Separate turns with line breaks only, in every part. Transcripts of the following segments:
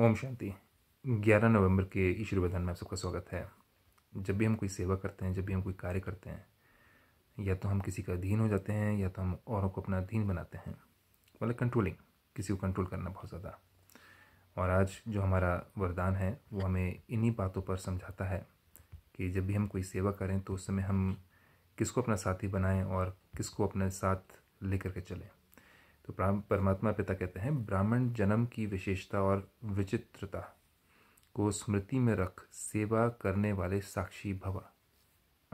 ओम शांति 11 नवंबर के ईश्वर वदन में आप सबका स्वागत है जब भी हम कोई सेवा करते हैं जब भी हम कोई कार्य करते हैं या तो हम किसी का अधीन हो जाते हैं या तो हम औरों को अपना अधीन बनाते हैं मतलब कंट्रोलिंग किसी को कंट्रोल करना बहुत ज़्यादा और आज जो हमारा वरदान है वो हमें इन्हीं बातों पर समझाता है कि जब भी हम कोई सेवा करें तो उस समय हम किसको अपना साथी बनाएं और किसको अपने साथ लेकर के चलें तो परमात्मा पिता कहते हैं ब्राह्मण जन्म की विशेषता और विचित्रता को स्मृति में रख सेवा करने वाले साक्षी भवा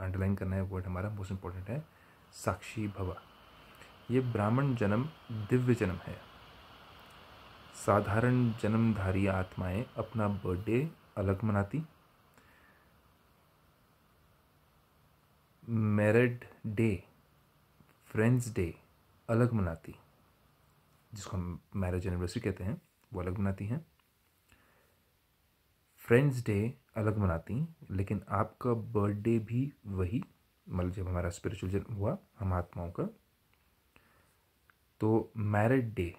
अंडरलाइन करना है वर्ड हमारा मोस्ट इम्पोर्टेंट है साक्षी भवा ये ब्राह्मण जन्म दिव्य जन्म है साधारण जन्मधारी आत्माएं अपना बर्थडे अलग मनाती मैरिड डे फ्रेंड्स डे अलग मनाती जिसको हम मैरिज एनिवर्सरी कहते हैं वो अलग मनाती हैं फ्रेंड्स डे अलग मनाती हैं लेकिन आपका बर्थडे भी वही मतलब जब हमारा स्पिरिचुअल जन्म हुआ हम आत्माओं का तो मैरिड डे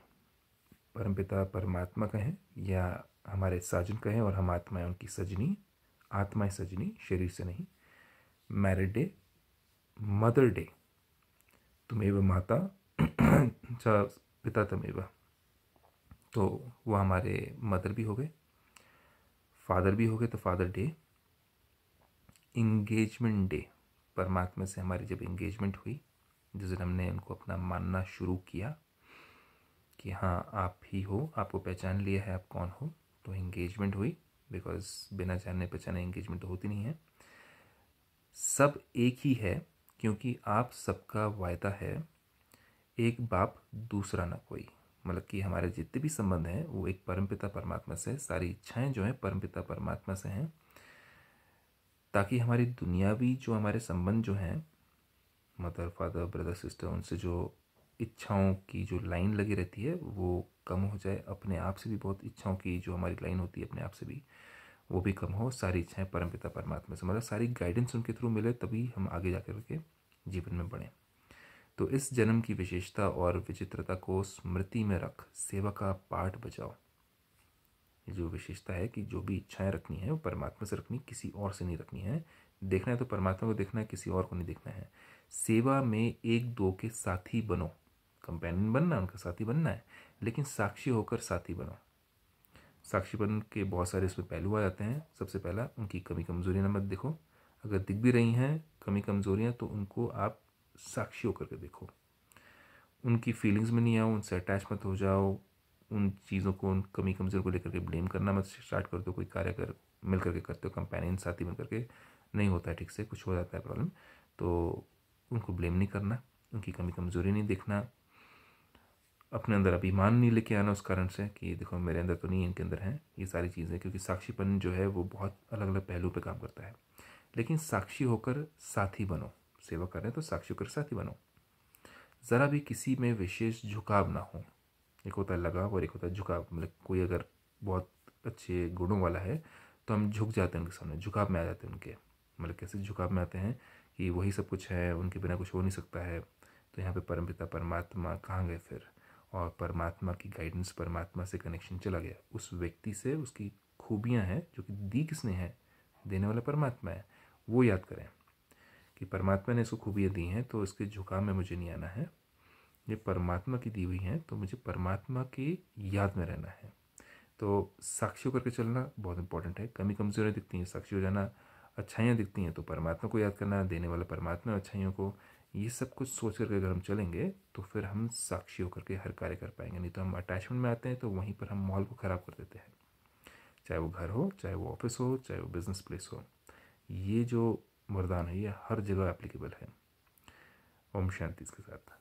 परमपिता परमात्मा का है या हमारे साजन का है और हम आत्माएं उनकी सजनी आत्माएं सजनी शरीर से नहीं मैरिड डे मदर डे तुम्हें माता अच्छा, पिता तमेवा तो, तो वो हमारे मदर भी हो गए फादर भी हो गए तो फादर डे इंगेजमेंट डे परमात्मा से हमारी जब इंगेजमेंट हुई जिस दिन हमने उनको अपना मानना शुरू किया कि हाँ आप ही हो आपको पहचान लिया है आप कौन हो तो इंगेजमेंट हुई बिकॉज बिना जानने पहचाने इंगेजमेंट तो होती नहीं है सब एक ही है क्योंकि आप सबका वायदा है एक बाप दूसरा ना कोई मतलब कि हमारे जितने भी संबंध हैं वो एक परमपिता परमात्मा से सारी इच्छाएं जो हैं परमपिता परमात्मा से हैं ताकि हमारी दुनियावी जो हमारे संबंध जो हैं मदर फादर ब्रदर सिस्टर उनसे जो इच्छाओं की जो लाइन लगी रहती है वो कम हो जाए अपने आप से भी बहुत इच्छाओं की जो हमारी लाइन होती है अपने आप से भी वो भी कम हो सारी इच्छाएं परमपिता परमात्मा से मतलब सारी गाइडेंस उनके थ्रू मिले तभी हम आगे जा कर के जीवन में बढ़ें तो इस जन्म की विशेषता और विचित्रता को स्मृति में रख सेवा का पाठ बचाओ ये जो विशेषता है कि जो भी इच्छाएं रखनी है वो परमात्मा से रखनी किसी और से नहीं रखनी है देखना है तो परमात्मा को देखना है किसी और को नहीं देखना है सेवा में एक दो के साथी बनो कंपेनियन बनना उनका साथी बनना है लेकिन साक्षी होकर साथी बनो साक्षी बन के बहुत सारे इसमें पहलू आ जाते हैं सबसे पहला उनकी कमी कमजोरियाँ मत देखो अगर दिख भी रही हैं कमी कमजोरियाँ तो उनको आप साक्षी होकर के देखो उनकी फीलिंग्स में नहीं आओ उनसे अटैच मत हो जाओ उन चीज़ों को उन कमी कमज़ोर को लेकर के ब्लेम करना मत स्टार्ट कर दो कोई कार्य कर मिल करके करते हो कंपेनियन साथी मिल करके नहीं होता है ठीक से कुछ हो जाता है प्रॉब्लम तो उनको ब्लेम नहीं करना उनकी कमी कमज़ोरी नहीं देखना अपने अंदर अभिमान नहीं लेके आना उस कारण से कि देखो मेरे अंदर तो नहीं इनके अंदर हैं ये सारी चीज़ें क्योंकि साक्षीपन जो है वो बहुत अलग अलग पहलू पे काम करता है लेकिन साक्षी होकर साथी बनो सेवा कर रहे हैं तो साक्षी के साथी बनो ज़रा भी किसी में विशेष झुकाव ना हो एक होता है लगाव और एक होता है झुकाव मतलब कोई अगर बहुत अच्छे गुणों वाला है तो हम झुक जाते हैं उनके सामने झुकाव में आ जाते हैं उनके मतलब कैसे झुकाव में आते हैं कि वही सब कुछ है उनके बिना कुछ हो नहीं सकता है तो यहाँ पे परम पिता परमात्मा कहाँ गए फिर और परमात्मा की गाइडेंस परमात्मा से कनेक्शन चला गया उस व्यक्ति से उसकी खूबियाँ हैं जो कि दी किसने हैं देने वाला परमात्मा है वो याद करें कि परमात्मा ने इसको खूबियाँ दी हैं तो इसके झुकाव में मुझे नहीं आना है ये परमात्मा की दी हुई हैं तो मुझे परमात्मा की याद में रहना है तो साक्षी होकर के चलना बहुत इंपॉर्टेंट है कमी कमजोरियाँ दिखती हैं साक्षी हो जाना अच्छाइयाँ दिखती हैं तो परमात्मा को याद करना देने वाला परमात्मा अच्छाइयों को ये सब कुछ सोच करके अगर हम चलेंगे तो फिर हम साक्षी होकर के हर कार्य कर पाएंगे नहीं तो हम अटैचमेंट में आते हैं तो वहीं पर हम माहौल को ख़राब कर देते हैं चाहे वो घर हो चाहे वो ऑफिस हो चाहे वो बिज़नेस प्लेस हो ये जो वरदान है हर जगह एप्लीकेबल है ओम शांति इसके साथ